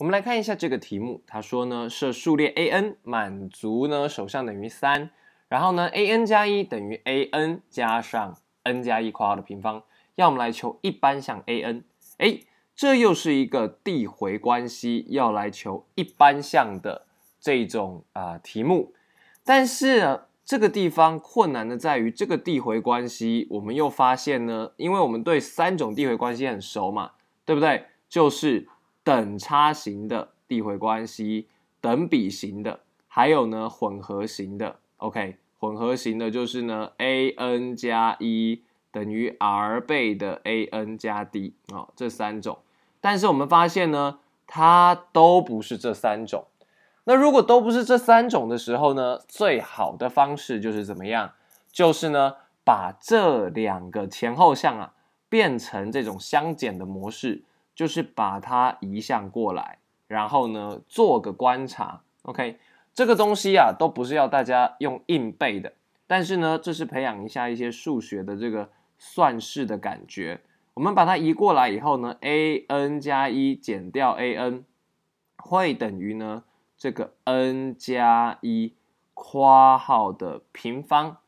我们来看一下这个题目，他说呢，设数列 a n 满足呢首项等于三，然后呢 a n 加一等于 a n 加上 n 加一括号的平方，要我们来求一般项 a n。哎，这又是一个递回关系，要来求一般项的这种啊题目，但是这个地方困难的在于这个递回关系，我们又发现呢，因为我们对三种递回关系很熟嘛，对不对？就是。等差型的递回关系，等比型的，还有呢混合型的。OK，混合型的就是呢，a n 加一等于 r 倍的 a n 加 d 啊，这三种。但是我们发现呢，它都不是这三种。那如果都不是这三种的时候呢，最好的方式就是怎么样？就是呢，把这两个前后项啊，变成这种相减的模式。就是把它移项过来，然后呢做个观察。OK，这个东西啊都不是要大家用硬背的，但是呢这是培养一下一些数学的这个算式的感觉。我们把它移过来以后呢，a n 加一减掉 a n 会等于呢这个 n 加一括号的平方。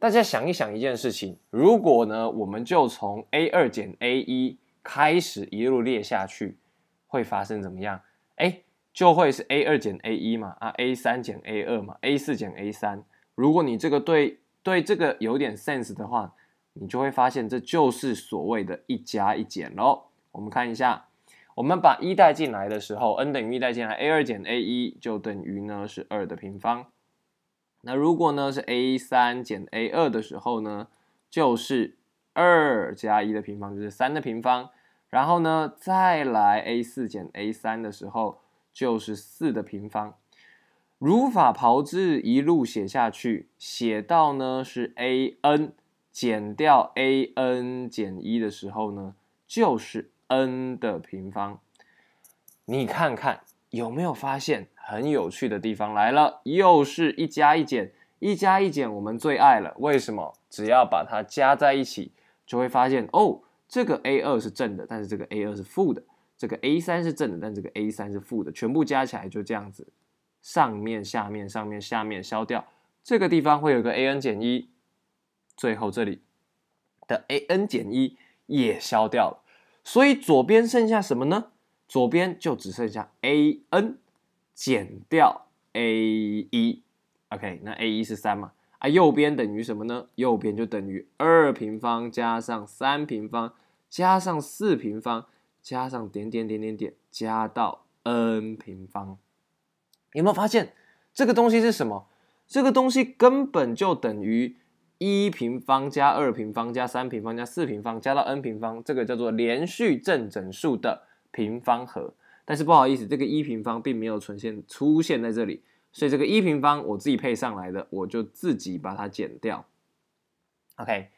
大家想一想一件事情，如果呢我们就从 a 二减 a 一。开始一路列下去，会发生怎么样？哎，就会是 a 二减 a 一嘛，啊，a 三减 a 二嘛，a 四减 a 三。如果你这个对对这个有点 sense 的话，你就会发现这就是所谓的一加一减咯。我们看一下，我们把一带进来的时候，n 等于一带进来，a 二减 a 一就等于呢是二的平方。那如果呢是 a 三减 a 二的时候呢，就是二加一的平方，就是三的平方。然后呢，再来 a 四减 a 三的时候，就是四的平方。如法炮制，一路写下去，写到呢是 a n 减掉 a n 减一的时候呢，就是 n 的平方。你看看有没有发现很有趣的地方来了？又是一加一减，一加一减，我们最爱了。为什么？只要把它加在一起，就会发现哦。这个 a 二是正的，但是这个 a 二是负的；这个 a 三是正的，但这个 a 三是负的。全部加起来就这样子，上面下面上面下面消掉，这个地方会有个 a n 减一，最后这里的 a n 减一也消掉了。所以左边剩下什么呢？左边就只剩下 a n 减掉 a 一。OK，那 a 一是三嘛？右边等于什么呢？右边就等于二平方加上三平方加上四平方加上点点点点点加到 n 平方。有没有发现这个东西是什么？这个东西根本就等于一平方加二平方加三平方加四平方加到 n 平方，这个叫做连续正整数的平方和。但是不好意思，这个一平方并没有存现出现在这里。所以这个一平方我自己配上来的，我就自己把它减掉。OK，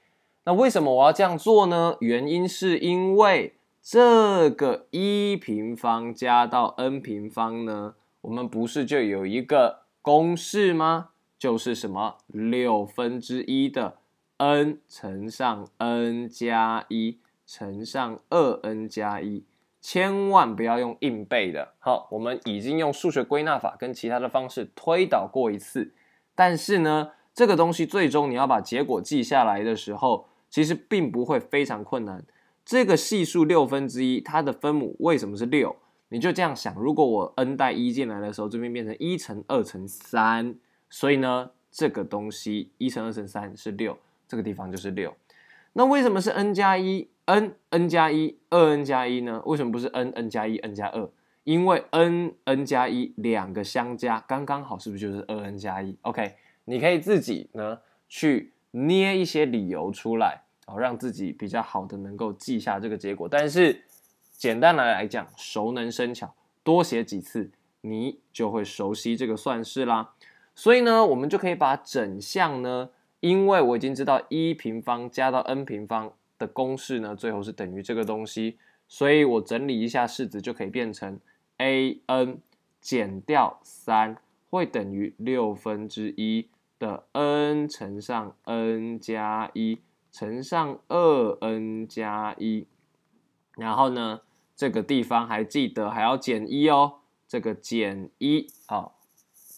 那为什么我要这样做呢？原因是因为这个一平方加到 n 平方呢，我们不是就有一个公式吗？就是什么六分之一的 n 乘上 n 加一乘上二 n 加一。千万不要用硬背的。好，我们已经用数学归纳法跟其他的方式推导过一次，但是呢，这个东西最终你要把结果记下来的时候，其实并不会非常困难。这个系数六分之一，它的分母为什么是六？你就这样想，如果我 n 带一进来的时候，这边变成一乘二乘三，所以呢，这个东西一乘二乘三是六，这个地方就是六。那为什么是 n 加一？n n 加一，二 n 加一呢？为什么不是 n n 加一 n 加二？因为 n n 加一两个相加，刚刚好是不是就是二 n 加一？OK，你可以自己呢去捏一些理由出来，哦，让自己比较好的能够记下这个结果。但是简单来来讲，熟能生巧，多写几次你就会熟悉这个算式啦。所以呢，我们就可以把整项呢，因为我已经知道一平方加到 n 平方。的公式呢，最后是等于这个东西，所以我整理一下式子就可以变成 a n 减掉三会等于六分之一的 n 乘上 n 加一乘上二 n 加一，然后呢，这个地方还记得还要减一哦，这个减一啊，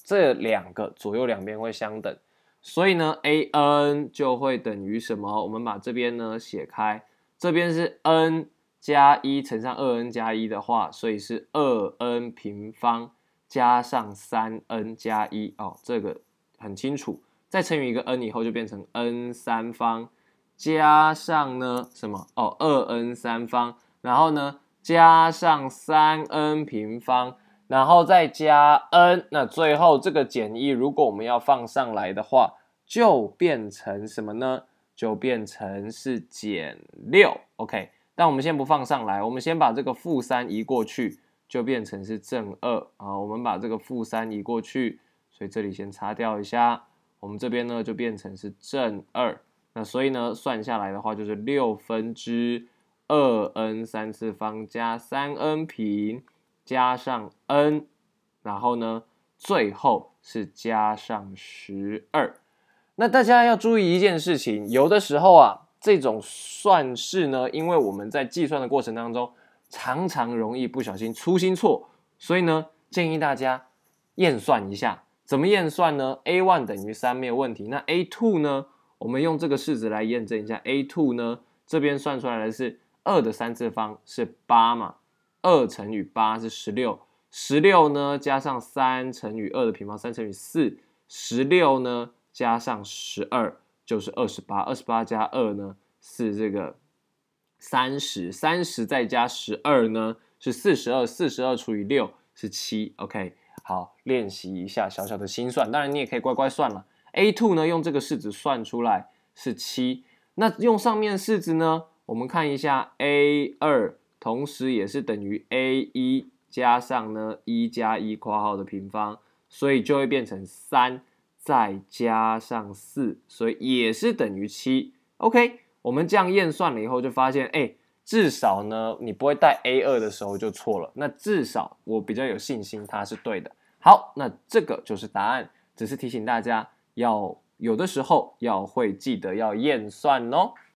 这两个左右两边会相等。所以呢，a n 就会等于什么？我们把这边呢写开，这边是 n 加一乘上二 n 加一的话，所以是二 n 平方加上三 n 加一哦，这个很清楚。再乘以一个 n 以后，就变成 n 三方加上呢什么哦，二 n 三方，然后呢加上三 n 平方。然后再加 n，那最后这个减一，如果我们要放上来的话，就变成什么呢？就变成是减六，OK。但我们先不放上来，我们先把这个负三移过去，就变成是正二啊。我们把这个负三移过去，所以这里先擦掉一下，我们这边呢就变成是正二。那所以呢，算下来的话就是六分之二 n 三次方加三 n 平。加上 n，然后呢，最后是加上十二。那大家要注意一件事情，有的时候啊，这种算式呢，因为我们在计算的过程当中，常常容易不小心粗心错，所以呢，建议大家验算一下。怎么验算呢？a one 等于三没有问题。那 a two 呢？我们用这个式子来验证一下。a two 呢，这边算出来的是二的三次方是八嘛？二乘以八是十六，十六呢加上三乘以二的平方，三乘以四，十六呢加上十二就是二十八，二十八加二呢是这个三十三十再加十二呢是四十二，四十二除以六是七。OK，好，练习一下小小的心算，当然你也可以乖乖算了。A two 呢用这个式子算出来是七，那用上面式子呢，我们看一下 A 二。同时也是等于 a 一加上呢一加一括号的平方，所以就会变成三再加上四，所以也是等于七。OK，我们这样验算了以后，就发现哎，至少呢你不会带 a 二的时候就错了。那至少我比较有信心它是对的。好，那这个就是答案。只是提醒大家，要有的时候要会记得要验算哦。